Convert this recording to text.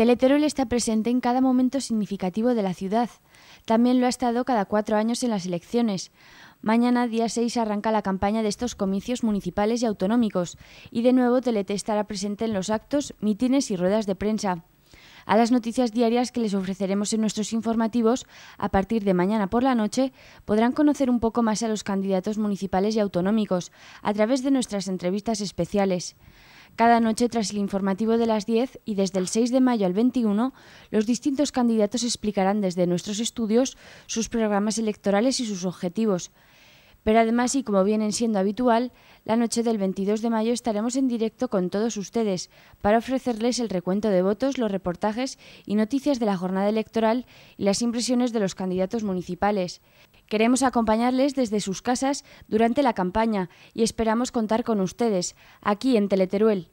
Teleterol está presente en cada momento significativo de la ciudad. También lo ha estado cada cuatro años en las elecciones. Mañana, día 6, arranca la campaña de estos comicios municipales y autonómicos, y de nuevo Telete estará presente en los actos, mítines y ruedas de prensa. A las noticias diarias que les ofreceremos en nuestros informativos, a partir de mañana por la noche, podrán conocer un poco más a los candidatos municipales y autonómicos, a través de nuestras entrevistas especiales. Cada noche, tras el informativo de las 10 y desde el 6 de mayo al 21, los distintos candidatos explicarán desde nuestros estudios sus programas electorales y sus objetivos. Pero además, y como vienen siendo habitual, la noche del 22 de mayo estaremos en directo con todos ustedes para ofrecerles el recuento de votos, los reportajes y noticias de la jornada electoral y las impresiones de los candidatos municipales. Queremos acompañarles desde sus casas durante la campaña y esperamos contar con ustedes aquí en Teleteruel.